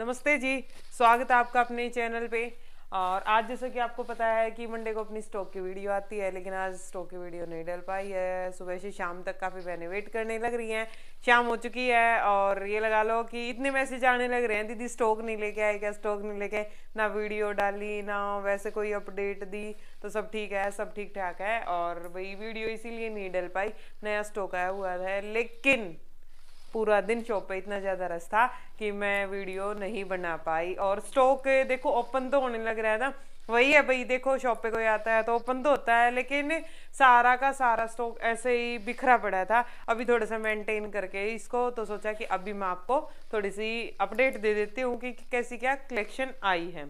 नमस्ते जी स्वागत है आपका अपने चैनल पे और आज जैसे कि आपको पता है कि मंडे को अपनी स्टॉक की वीडियो आती है लेकिन आज स्टॉक की वीडियो नहीं डल पाई है सुबह से शाम तक काफ़ी बहनें वेट करने लग रही हैं शाम हो चुकी है और ये लगा लो कि इतने मैसेज आने लग रहे हैं दीदी स्टॉक नहीं लेके आए क्या स्टॉक नहीं लेके ना वीडियो डाली ना वैसे कोई अपडेट दी तो सब ठीक है सब ठीक ठाक है और भाई वीडियो इसीलिए नहीं डल पाई नया स्टॉक आया हुआ है लेकिन पूरा दिन शॉप पे इतना ज़्यादा रस था कि मैं वीडियो नहीं बना पाई और स्टॉक देखो ओपन तो होने लग रहा है ना वही है भाई देखो शॉप पे कोई आता है तो ओपन तो होता है लेकिन सारा का सारा स्टॉक ऐसे ही बिखरा पड़ा था अभी थोड़ा सा मेंटेन करके इसको तो सोचा कि अभी मैं आपको थोड़ी सी अपडेट दे देती हूँ कि कैसी क्या कलेक्शन आई है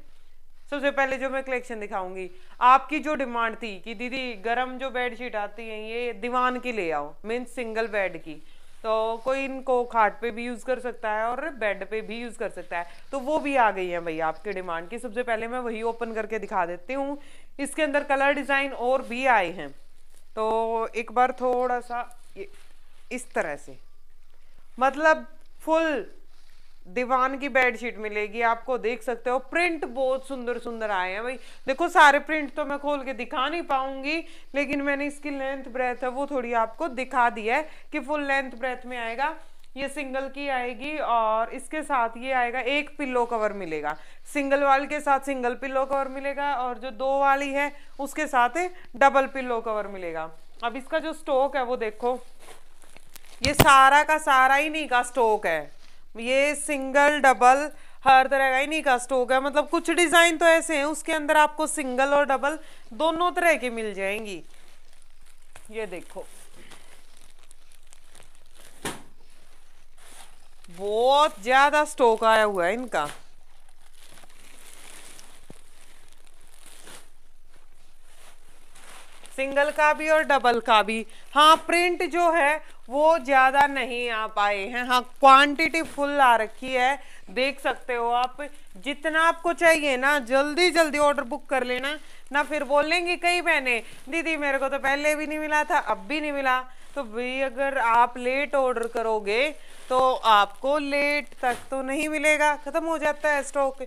सबसे पहले जो मैं कलेक्शन दिखाऊंगी आपकी जो डिमांड थी कि दीदी गरम जो बेडशीट आती है ये दीवान की ले आओ मीन्स सिंगल बेड की तो कोई इनको खाट पे भी यूज़ कर सकता है और बेड पे भी यूज़ कर सकता है तो वो भी आ गई है भैया आपके डिमांड की सबसे पहले मैं वही ओपन करके दिखा देती हूँ इसके अंदर कलर डिज़ाइन और भी आए हैं तो एक बार थोड़ा सा इस तरह से मतलब फुल दीवान की बेडशीट मिलेगी आपको देख सकते हो प्रिंट बहुत सुंदर सुंदर आए हैं भाई देखो सारे प्रिंट तो मैं खोल के दिखा नहीं पाऊंगी लेकिन मैंने इसकी लेंथ ब्रेथ है वो थोड़ी आपको दिखा दी है कि फुल लेंथ ब्रेथ में आएगा ये सिंगल की आएगी और इसके साथ ये आएगा एक पिल्लो कवर मिलेगा सिंगल वाली के साथ सिंगल पिल्लो कवर मिलेगा और जो दो वाली है उसके साथ डबल पिल्लो कवर मिलेगा अब इसका जो स्टॉक है वो देखो ये सारा का सारा ही नहीं का स्टॉक है ये सिंगल डबल हर तरह का नहीं का स्टॉक है मतलब कुछ डिज़ाइन तो ऐसे हैं उसके अंदर आपको सिंगल और डबल दोनों तरह की मिल जाएंगी ये देखो बहुत ज़्यादा स्टॉक आया हुआ है इनका सिंगल का भी और डबल का भी हाँ प्रिंट जो है वो ज़्यादा नहीं आ पाए हैं हाँ क्वांटिटी फुल आ रखी है देख सकते हो आप जितना आपको चाहिए ना जल्दी जल्दी ऑर्डर बुक कर लेना ना फिर बोलेंगी कई बहने दीदी मेरे को तो पहले भी नहीं मिला था अब भी नहीं मिला तो भाई अगर आप लेट ऑर्डर करोगे तो आपको लेट तक तो नहीं मिलेगा ख़त्म हो जाता है स्टॉक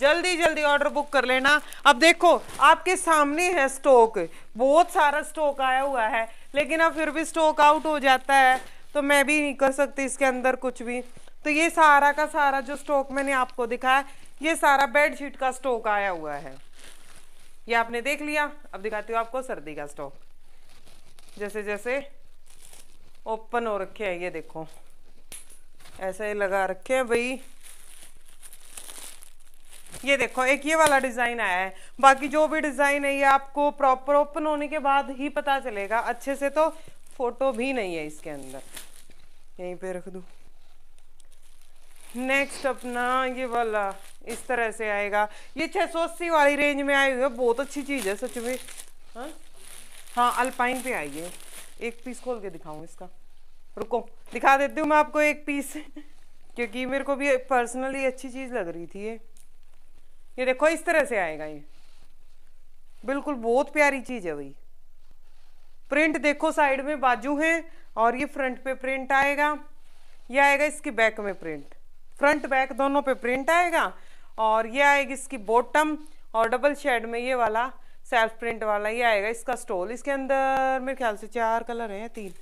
जल्दी जल्दी ऑर्डर बुक कर लेना अब देखो आपके सामने है स्टॉक बहुत सारा स्टॉक आया हुआ है लेकिन अब फिर भी स्टॉक आउट हो जाता है तो मैं भी नहीं कर सकती इसके अंदर कुछ भी तो ये सारा का सारा जो स्टॉक मैंने आपको दिखाया ये सारा बेडशीट का स्टॉक आया हुआ है ये आपने देख लिया अब दिखाती हूँ आपको सर्दी का स्टॉक जैसे जैसे ओपन हो रखे हैं ये देखो ऐसे लगा रखे हैं भाई ये देखो एक ये वाला डिज़ाइन आया है बाकी जो भी डिज़ाइन है ये आपको प्रॉपर ओपन होने के बाद ही पता चलेगा अच्छे से तो फोटो भी नहीं है इसके अंदर यहीं पे रख दू नेक्स्ट अपना ये वाला इस तरह से आएगा ये छः सौ अस्सी वाली रेंज में आई हुई है बहुत अच्छी चीज़ है सच में हाँ हाँ अल्पाइन पे आई है एक पीस खोल के दिखाऊँ इसका रुको दिखा देती हूँ मैं आपको एक पीस क्योंकि मेरे को भी पर्सनली अच्छी चीज़ लग रही थी ये ये देखो इस तरह से आएगा ये बिल्कुल बहुत प्यारी चीज़ है भाई प्रिंट देखो साइड में बाजू है और ये फ्रंट पे प्रिंट आएगा ये आएगा इसकी बैक में प्रिंट फ्रंट बैक दोनों पे प्रिंट आएगा और ये आएगी इसकी बॉटम और डबल शेड में ये वाला सेल्फ प्रिंट वाला ये आएगा इसका स्टोल इसके अंदर मेरे ख्याल से चार कलर हैं तीन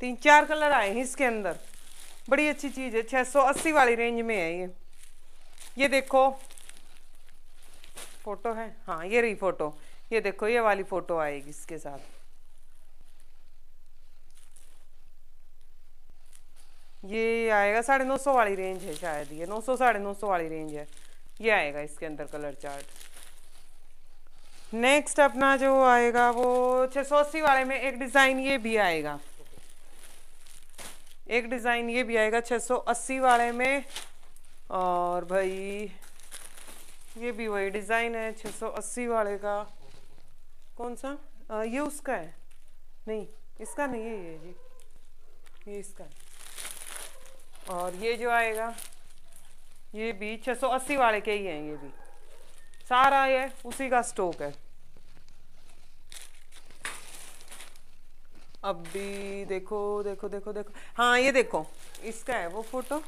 तीन चार कलर आए हैं इसके अंदर बड़ी अच्छी चीज़ है 680 वाली रेंज में है ये ये देखो फोटो है हाँ ये रही फोटो ये देखो ये वाली फोटो आएगी इसके साथ ये आएगा साढ़े नौ सौ वाली रेंज है शायद ये नौ सौ साढ़े नौ सौ वाली रेंज है ये आएगा इसके अंदर कलर चार्ट नेक्स्ट अपना जो आएगा वो छह सौ अस्सी वाले में एक डिज़ाइन ये भी आएगा एक डिज़ाइन ये भी आएगा सौ अस्सी वाले में और भाई ये भी वही डिज़ाइन है 680 वाले का कौन सा आ, ये उसका है नहीं इसका नहीं है ये जी ये इसका है और ये जो आएगा ये भी 680 वाले के ही हैं ये भी सारा ये उसी का स्टॉक है अब भी देखो देखो देखो देखो हाँ ये देखो इसका है वो फोटो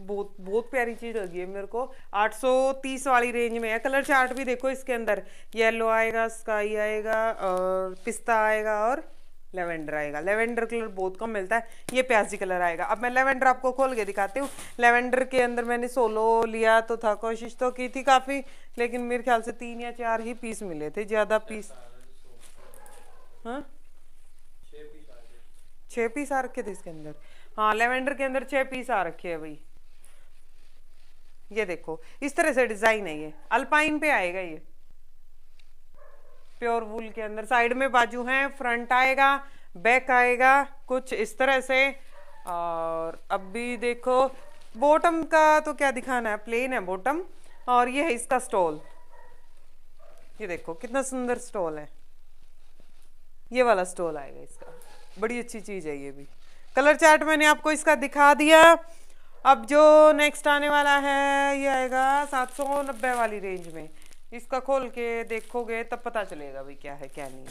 बहुत बहुत प्यारी चीज़ लगी है मेरे को 830 वाली रेंज में है कलर चार्ट भी देखो इसके अंदर येलो आएगा स्काई आएगा और पिस्ता आएगा और लेवेंडर आएगा लेवेंडर कलर बहुत कम मिलता है ये प्याजी कलर आएगा अब मैं लेवेंडर आपको खोल के दिखाती हूँ लेवेंडर के अंदर मैंने सोलो लिया तो था कोशिश तो की थी काफ़ी लेकिन मेरे ख्याल से तीन या चार ही पीस मिले थे ज़्यादा पीस हाँ छः पीस आ रखे थे इसके अंदर हाँ लेवेंडर के अंदर छः पीस आ रखे हैं भाई ये देखो इस तरह से डिजाइन है ये अल्पाइन पे आएगा ये प्योर वूल के अंदर साइड में बाजू है फ्रंट आएगा बैक आएगा कुछ इस तरह से और अब भी देखो बॉटम का तो क्या दिखाना है प्लेन है बॉटम और ये है इसका स्टॉल ये देखो कितना सुंदर स्टॉल है ये वाला स्टॉल आएगा इसका बड़ी अच्छी चीज़ है ये भी कलर चार्ट मैंने आपको इसका दिखा दिया अब जो नेक्स्ट आने वाला है ये आएगा सात सौ नब्बे वाली रेंज में इसका खोल के देखोगे तब पता चलेगा भाई क्या है क्या नहीं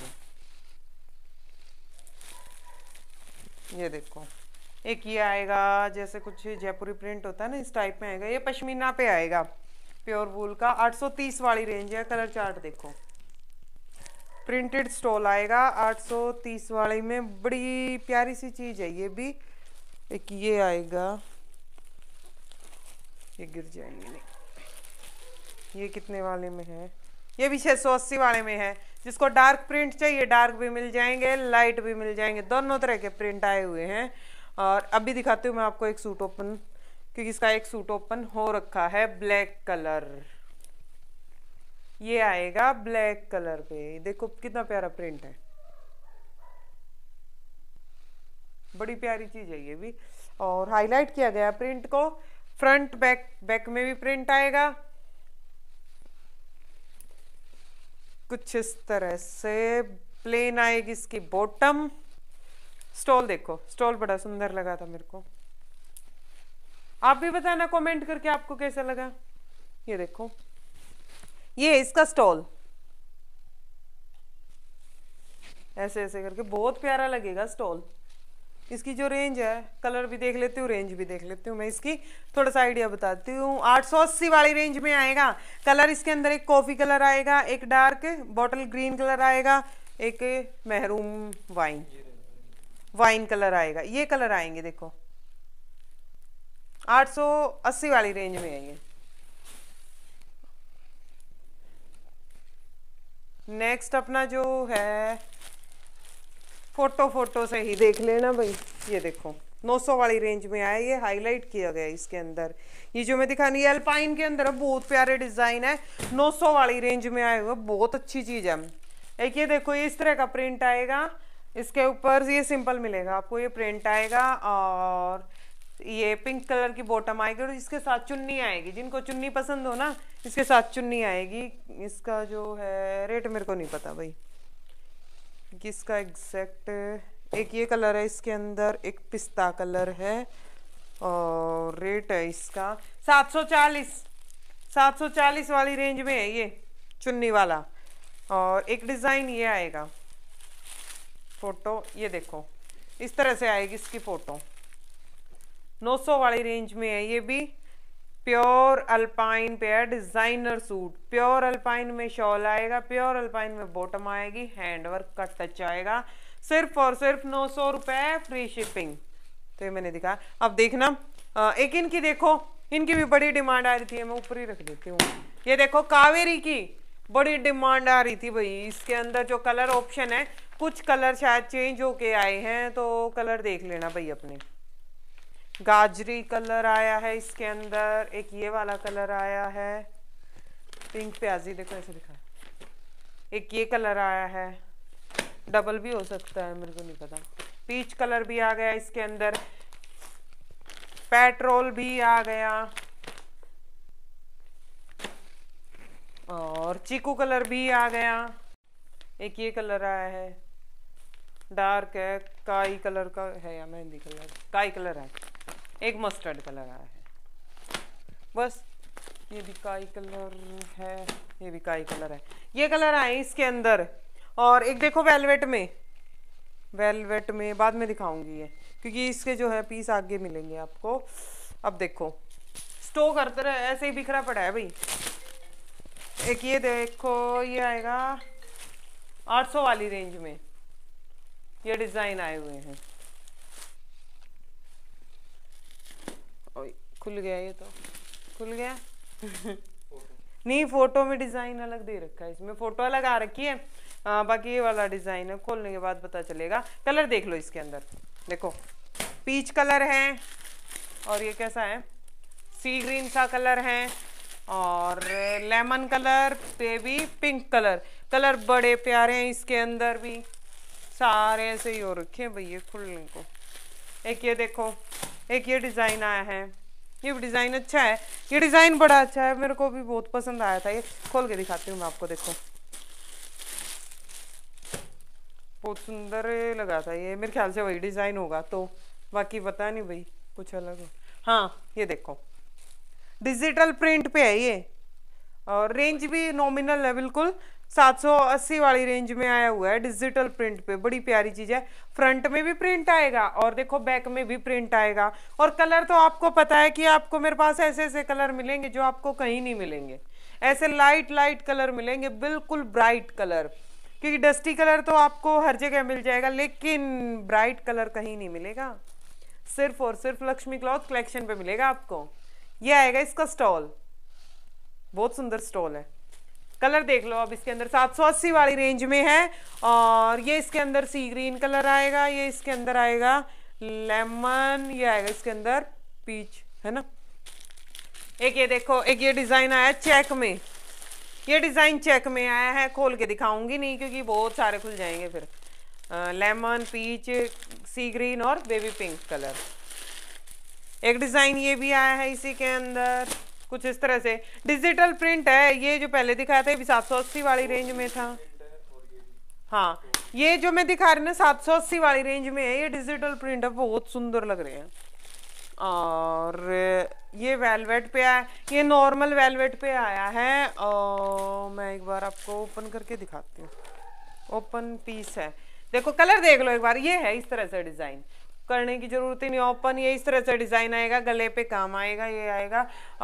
है ये देखो एक ये आएगा जैसे कुछ जयपुरी प्रिंट होता है ना इस टाइप में आएगा ये पश्मीना पे आएगा प्योर वूल का 830 वाली रेंज है कलर चार्ट देखो प्रिंटेड स्टॉल आएगा 830 वाली में बड़ी प्यारी सी चीज़ है ये भी एक ये आएगा ये गिर जाएंगे नहीं ये कितने वाले में है ये भी छः सौ अस्सी वाले में है जिसको डार्क प्रिंट चाहिए डार्क भी मिल जाएंगे लाइट भी मिल जाएंगे दोनों तरह के प्रिंट आए हुए हैं और अभी दिखाती हूँ मैं आपको एक सूट ओपन क्योंकि इसका एक सूट ओपन हो रखा है ब्लैक कलर ये आएगा ब्लैक कलर पे देखो कितना प्यारा प्रिंट है बड़ी प्यारी चीज़ है ये भी और हाईलाइट किया गया प्रिंट को फ्रंट बैक बैक में भी प्रिंट आएगा कुछ इस तरह से प्लेन आएगी इसकी बॉटम स्टॉल देखो स्टॉल बड़ा सुंदर लगा था मेरे को आप भी बताना कमेंट करके आपको कैसा लगा ये देखो ये इसका स्टॉल ऐसे ऐसे करके बहुत प्यारा लगेगा स्टॉल इसकी जो रेंज है कलर भी देख लेती हूँ रेंज भी देख लेती हूँ मैं इसकी थोड़ा सा आइडिया बताती हूँ 880 वाली रेंज में आएगा कलर इसके अंदर एक कॉफ़ी कलर आएगा एक डार्क बॉटल ग्रीन कलर आएगा एक महरूम वाइन वाइन कलर आएगा ये कलर आएंगे देखो 880 वाली रेंज में आएंगे नेक्स्ट अपना जो है फोटो फोटो से ही देख लेना भाई ये देखो 900 वाली रेंज में आया ये हाईलाइट किया गया इसके अंदर ये जो मैं दिखा रही अल्पाइन के अंदर बहुत प्यारे डिजाइन है 900 वाली रेंज में आए हुए बहुत अच्छी चीज है एक ये देखो ये इस तरह का प्रिंट आएगा इसके ऊपर ये सिंपल मिलेगा आपको ये प्रिंट आएगा और ये पिंक कलर की बॉटम आएगी और इसके साथ चुन्नी आएगी जिनको चुन्नी पसंद हो ना इसके साथ चुन्नी आएगी इसका जो है रेट मेरे को नहीं पता भाई इसका एग्जैक्ट एक ये कलर है इसके अंदर एक पिस्ता कलर है और रेट है इसका 740 740 वाली रेंज में है ये चुन्नी वाला और एक डिज़ाइन ये आएगा फ़ोटो ये देखो इस तरह से आएगी इसकी फ़ोटो 900 वाली रेंज में है ये भी प्योर अल्पाइन पे है डिजाइनर सूट प्योर अल्पाइन में शॉल आएगा प्योर अल्पाइन में बॉटम आएगी हैंड वर्क का टच आएगा सिर्फ और सिर्फ नौ सौ रुपए फ्री शिपिंग तो ये मैंने दिखा अब देखना एक इनकी देखो इनकी भी बड़ी डिमांड आ रही थी मैं ऊपर ही रख देती हूँ ये देखो कावेरी की बड़ी डिमांड आ रही थी भाई इसके अंदर जो कलर ऑप्शन है कुछ कलर शायद चेंज होके आए हैं तो कलर देख लेना भाई अपने गाजरी कलर आया है इसके अंदर एक ये वाला कलर आया है पिंक प्याजी देखो ऐसे दिखा एक ये कलर आया है डबल भी हो सकता है मेरे को नहीं पता पीच कलर भी आ गया इसके अंदर पेट्रोल भी आ गया और चीकू कलर भी आ गया एक ये कलर आया है डार्क है काई कलर का है या मेहंदी कलर काई कलर है एक मस्टर्ड कलर आया है बस ये भी काई कलर है ये भी काई कलर है ये कलर आए इसके अंदर और एक देखो वेलवेट में वेलवेट में बाद में दिखाऊंगी ये क्योंकि इसके जो है पीस आगे मिलेंगे आपको अब देखो स्टो करते रहे ऐसे ही बिखरा पड़ा है भाई एक ये देखो ये आएगा 800 वाली रेंज में ये डिज़ाइन आए हुए हैं खुल गया ये तो खुल गया नहीं फोटो में डिज़ाइन अलग दे रखा है इसमें फोटो अलग आ रखी है आ, बाकी ये वाला डिज़ाइन है खोलने के बाद पता चलेगा कलर देख लो इसके अंदर देखो पीच कलर है और ये कैसा है सी ग्रीन सा कलर है और लेमन कलर पे भी पिंक कलर कलर बड़े प्यारे हैं इसके अंदर भी सारे ऐसे ही हो रखे हैं भैया खुलने को एक ये देखो एक ये डिज़ाइन आया है ये भी डिज़ाइन अच्छा है ये डिज़ाइन बड़ा अच्छा है मेरे को भी बहुत पसंद आया था ये खोल के दिखाती हूँ मैं आपको देखो बहुत सुंदर लगा था ये मेरे ख्याल से वही डिज़ाइन होगा तो बाकी पता नहीं भाई कुछ अलग हो हाँ ये देखो डिजिटल प्रिंट पे है ये और रेंज भी नॉमिनल है बिल्कुल 780 वाली रेंज में आया हुआ है डिजिटल प्रिंट पे बड़ी प्यारी चीज़ है फ्रंट में भी प्रिंट आएगा और देखो बैक में भी प्रिंट आएगा और कलर तो आपको पता है कि आपको मेरे पास ऐसे ऐसे कलर मिलेंगे जो आपको कहीं नहीं मिलेंगे ऐसे लाइट लाइट कलर मिलेंगे बिल्कुल ब्राइट कलर क्योंकि डस्टी कलर तो आपको हर जगह मिल जाएगा लेकिन ब्राइट कलर कहीं नहीं मिलेगा सिर्फ और सिर्फ लक्ष्मी क्लॉथ कलेक्शन पे मिलेगा आपको ये आएगा इसका स्टॉल बहुत सुंदर स्टॉल है कलर देख लो अब इसके अंदर 780 वाली रेंज में है और ये इसके अंदर सी ग्रीन कलर आएगा ये इसके अंदर आएगा लेमन ये आएगा इसके अंदर पीच है ना एक ये देखो एक ये डिज़ाइन आया चेक में ये डिज़ाइन चेक में आया है खोल के दिखाऊंगी नहीं क्योंकि बहुत सारे खुल जाएंगे फिर आ, लेमन पीच सी ग्रीन और बेबी पिंक कलर एक डिज़ाइन ये भी आया है इसी के अंदर कुछ इस तरह से डिजिटल प्रिंट है ये जो पहले दिखाया था सात सौ अस्सी वाली रेंज में था हाँ ये जो मैं दिखा रही ना सात सौ अस्सी वाली रेंज में है ये डिजिटल प्रिंट है बहुत सुंदर लग रहे हैं और ये वेलवेट पे आया ये नॉर्मल वेलवेट पे आया है और मैं एक बार आपको ओपन करके दिखाती हूँ ओपन पीस है देखो कलर देख लो एक बार ये है इस तरह से डिज़ाइन करने की ज़रूरत ही नहीं ओपन ये इस तरह से डिज़ाइन आएगा गले पे काम आएगा ये आएगा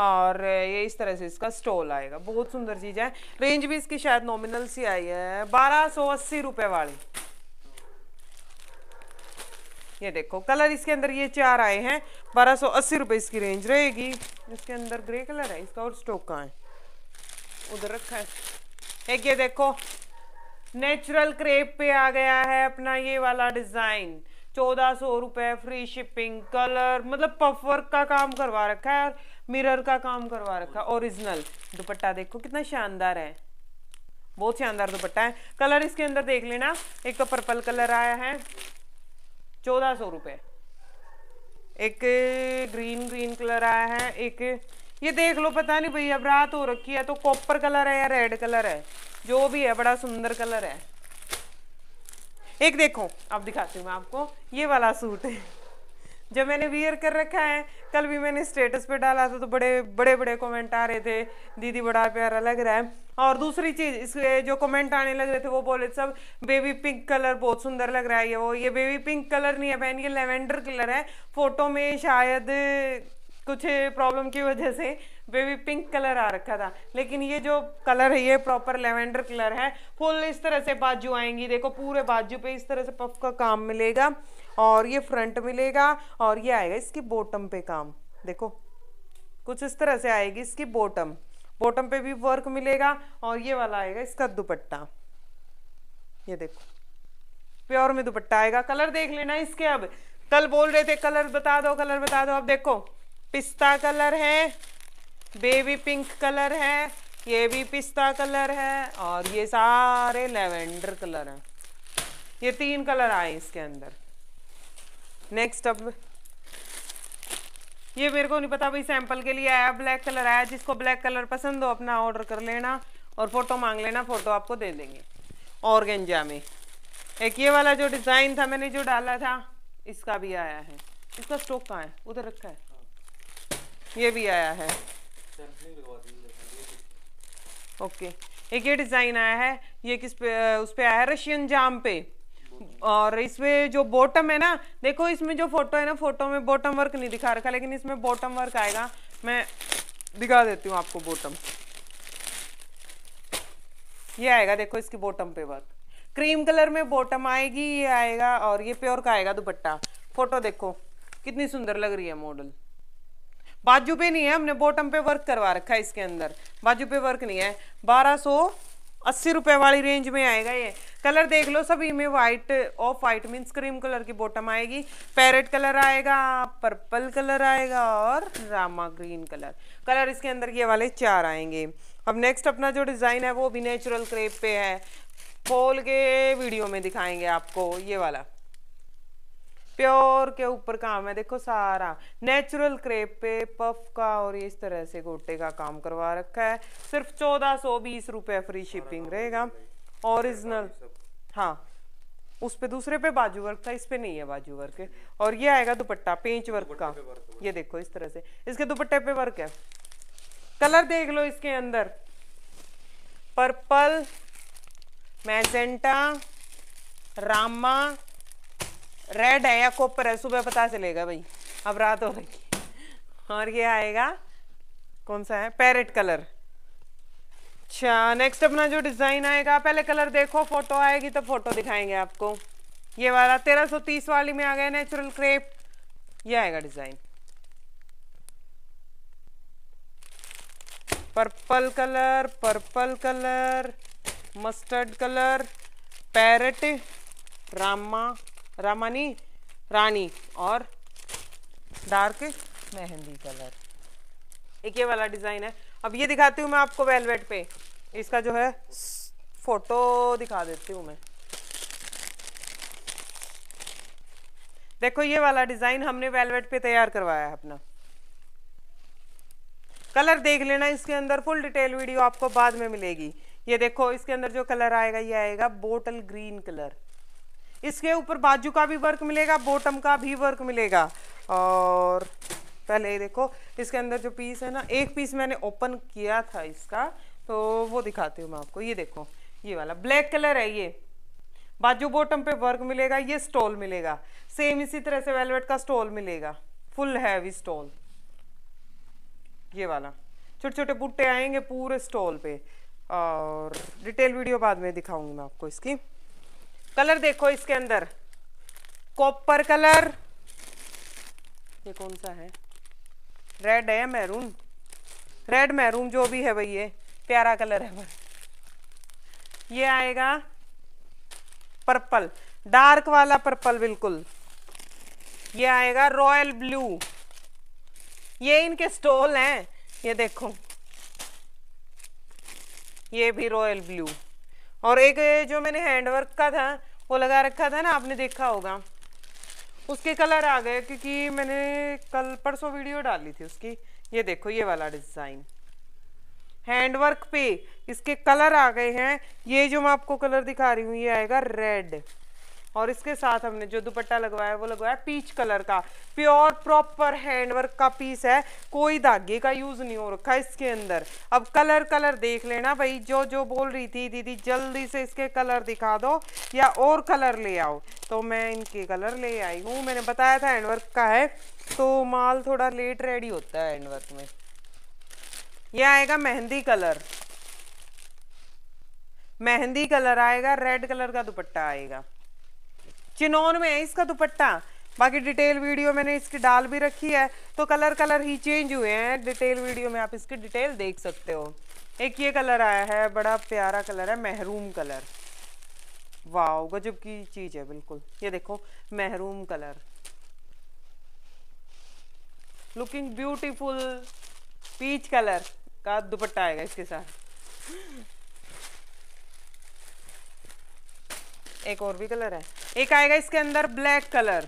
और ये इस तरह से इसका स्टोल आएगा बहुत सुंदर चीज़ है रेंज भी इसकी शायद नॉमिनल सी आई है बारह सौ अस्सी रुपए वाली ये देखो कलर इसके अंदर ये चार आए हैं बारह सौ अस्सी रुपए इसकी रेंज रहेगी इसके अंदर ग्रे कलर है इसका और स्टोक कहाँ है उधर रखा है एक ये देखो नेचुरल क्रेप पे आ गया है अपना ये वाला डिज़ाइन चौदह सौ रुपये फ्री शिपिंग कलर मतलब पफ वर्क का काम करवा रखा है और मिरर का काम करवा रखा है ओरिजिनल दुपट्टा देखो कितना शानदार है बहुत शानदार दुपट्टा है कलर इसके अंदर देख लेना एक तो पर्पल कलर आया है चौदह सौ रुपये एक ग्रीन ग्रीन कलर आया है एक ये देख लो पता नहीं भैया अब रात हो रखी है तो कॉपर कलर है या रेड कलर है जो भी है बड़ा सुंदर कलर है एक देखो अब दिखाती हूँ मैं आपको ये वाला सूट है जब मैंने वियर कर रखा है कल भी मैंने स्टेटस पे डाला था तो बड़े बड़े बड़े कमेंट आ रहे थे दीदी बड़ा प्यारा लग रहा है और दूसरी चीज़ इसके जो कमेंट आने लग रहे थे वो बोले सब बेबी पिंक कलर बहुत सुंदर लग रहा है ये वो ये बेबी पिंक कलर नहीं है बहन ये लेवेंडर कलर है फोटो में शायद कुछ प्रॉब्लम की वजह से बेबी पिंक कलर आ रखा था लेकिन ये जो कलर है ये प्रॉपर लेवेंडर कलर है फुल इस तरह से बाजू आएंगी देखो पूरे बाजू पे इस तरह से पफ का काम मिलेगा और ये फ्रंट मिलेगा और ये आएगा इसकी बॉटम पे काम देखो कुछ इस तरह से आएगी इसकी बॉटम बॉटम पे भी वर्क मिलेगा और ये वाला आएगा इसका दुपट्टा ये देखो प्योर में दुपट्टा आएगा कलर देख लेना इसके अब कल बोल रहे थे कलर बता दो कलर बता दो अब देखो पिस्ता कलर है बेबी पिंक कलर है ये भी पिस्ता कलर है और ये सारे लेवेंडर कलर हैं ये तीन कलर आए इसके अंदर नेक्स्ट अब ये मेरे को नहीं पता भाई सैंपल के लिए आया ब्लैक कलर आया जिसको ब्लैक कलर पसंद हो अपना ऑर्डर कर लेना और फोटो मांग लेना फोटो आपको दे देंगे और गेंजा में एक ये वाला जो डिज़ाइन था मैंने जो डाला था इसका भी आया है इसका स्टॉक कहाँ है उधर रखा है ये भी आया है ओके एक ये डिज़ाइन आया है ये किस पे उस पर आया है रशियन जाम पे और इसमें जो बॉटम है ना देखो इसमें जो फोटो है ना फोटो में बॉटम वर्क नहीं दिखा रखा लेकिन इसमें बॉटम वर्क आएगा मैं दिखा देती हूँ आपको बॉटम ये आएगा देखो इसकी बॉटम पे वर्क क्रीम कलर में बॉटम आएगी ये आएगा और ये प्योर का आएगा दुपट्टा फोटो देखो कितनी सुंदर लग रही है मॉडल बाजू पे नहीं है हमने बॉटम पे वर्क करवा रखा है इसके अंदर बाजू पे वर्क नहीं है बारह सौ अस्सी रुपये वाली रेंज में आएगा ये कलर देख लो सभी में white off white means cream colour की बॉटम आएगी पैरेट कलर आएगा पर्पल कलर आएगा और रामा ग्रीन कलर कलर इसके अंदर ये वाले चार आएंगे अब नेक्स्ट अपना जो डिज़ाइन है वो भी नेचुरल क्रेप पे है खोल के वीडियो में दिखाएंगे आपको ये वाला प्योर के ऊपर काम है देखो सारा नेचुरल क्रेप पे पफ का और इस तरह से गोटे का काम करवा रखा है सिर्फ चौदह सौ बीस रुपये फ्री शिपिंग रहेगा ओरिजिनल हाँ उस पे दूसरे पे बाजू वर्क था इस पे नहीं है बाजू वर्क और ये आएगा दुपट्टा पेंच वर्क का ये देखो इस तरह से इसके दुपट्टे पे वर्क है कलर देख लो इसके अंदर पर्पल मैजेंटा रामा रेड है या कॉपर है सुबह पता चलेगा भाई अब रात हो गई और ये आएगा कौन सा है पैरेट कलर अच्छा नेक्स्ट अपना जो डिज़ाइन आएगा पहले कलर देखो फोटो आएगी तो फोटो दिखाएंगे आपको ये वाला 1330 वाली में आ गया नेचुरल क्रेप ये आएगा design purple colour purple colour mustard colour parrot रामा रामानी रानी और डार्क मेहंदी कलर एक ये वाला डिज़ाइन है अब ये दिखाती हूँ मैं आपको वेलवेट पे इसका जो है फोटो दिखा देती हूँ मैं देखो ये वाला डिज़ाइन हमने वेलवेट पे तैयार करवाया है अपना कलर देख लेना इसके अंदर फुल डिटेल वीडियो आपको बाद में मिलेगी ये देखो इसके अंदर जो कलर आएगा ये आएगा बोटल ग्रीन कलर इसके ऊपर बाजू का भी वर्क मिलेगा बॉटम का भी वर्क मिलेगा और पहले देखो इसके अंदर जो पीस है ना एक पीस मैंने ओपन किया था इसका तो वो दिखाती हूँ मैं आपको ये देखो ये वाला ब्लैक कलर है ये बाजू बॉटम पे वर्क मिलेगा ये स्टॉल मिलेगा सेम इसी तरह से वेलवेट का स्टॉल मिलेगा फुल हैवी स्टॉल ये वाला छोटे छोटे बुट्टे आएंगे पूरे स्टॉल पे और डिटेल वीडियो बाद में दिखाऊंगी मैं आपको इसकी कलर देखो इसके अंदर कॉपर कलर ये कौन सा है रेड है मैरून रेड मैरून जो भी है भाई ये प्यारा कलर है पर ये आएगा पर्पल डार्क वाला पर्पल बिल्कुल ये आएगा रॉयल ब्लू ये इनके स्टॉल हैं ये देखो ये भी रॉयल ब्लू और एक जो मैंने हैंडवर्क का था वो लगा रखा था ना आपने देखा होगा उसके कलर आ गए क्योंकि मैंने कल परसों वीडियो डाली थी उसकी ये देखो ये वाला डिज़ाइन हैंडवर्क पे इसके कलर आ गए हैं ये जो मैं आपको कलर दिखा रही हूँ ये आएगा रेड और इसके साथ हमने जो दुपट्टा लगवाया वो लगवाया पीच कलर का प्योर प्रॉपर हैंडवर्क का पीस है कोई धागे का यूज़ नहीं हो रखा इसके अंदर अब कलर कलर देख लेना भाई जो जो बोल रही थी दीदी जल्दी से इसके कलर दिखा दो या और कलर ले आओ तो मैं इनके कलर ले आई हूँ मैंने बताया था हैंडवर्क का है तो माल थोड़ा लेट रेडी होता है हैंडवर्क में यह आएगा मेहंदी कलर मेहंदी कलर आएगा रेड कलर का दुपट्टा आएगा चिनौन में है इसका दुपट्टा बाकी डिटेल वीडियो मैंने इसकी डाल भी रखी है तो कलर कलर ही चेंज हुए हैं डिटेल वीडियो में आप इसकी डिटेल देख सकते हो एक ये कलर आया है बड़ा प्यारा कलर है महरूम कलर वाओ गजब की चीज़ है बिल्कुल ये देखो maroon colour looking beautiful peach colour का दुपट्टा आएगा इसके साथ एक और भी कलर है एक आएगा इसके अंदर ब्लैक कलर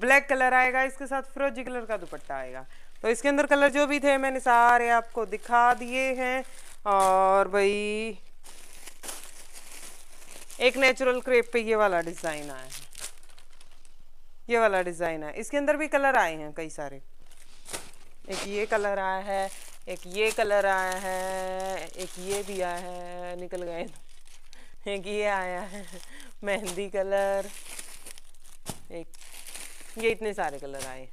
ब्लैक कलर आएगा इसके साथ फ्रोजी कलर का दुपट्टा आएगा तो इसके अंदर कलर जो भी थे मैंने सारे आपको दिखा दिए हैं और भाई एक नेचुरल क्रेप पे ये वाला डिज़ाइन आया है ये वाला डिज़ाइन है इसके अंदर भी कलर आए हैं कई सारे एक ये कलर आया है एक ये कलर आया है एक ये भी आया है निकल गए एक ये आया है मेहंदी कलर एक ये इतने सारे कलर आए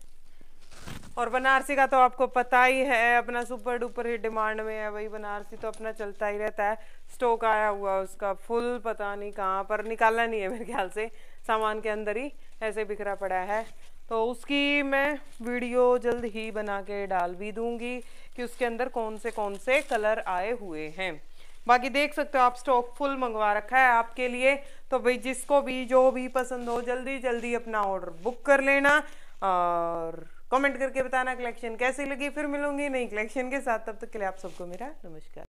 और बनारसी का तो आपको पता ही है अपना सुपर डुपर ही डिमांड में है वही बनारसी तो अपना चलता ही रहता है स्टॉक आया हुआ उसका फुल पता नहीं कहाँ पर निकालना नहीं है मेरे ख्याल से सामान के अंदर ही ऐसे बिखरा पड़ा है तो उसकी मैं वीडियो जल्द ही बना के डाल भी दूंगी कि उसके अंदर कौन से कौन से कलर आए हुए हैं बाकी देख सकते हो आप स्टॉक फुल मंगवा रखा है आपके लिए तो भाई जिसको भी जो भी पसंद हो जल्दी जल्दी अपना ऑर्डर बुक कर लेना और कमेंट करके बताना कलेक्शन कैसी लगी फिर मिलूंगी नई कलेक्शन के साथ तब तक के लिए आप सबको मेरा नमस्कार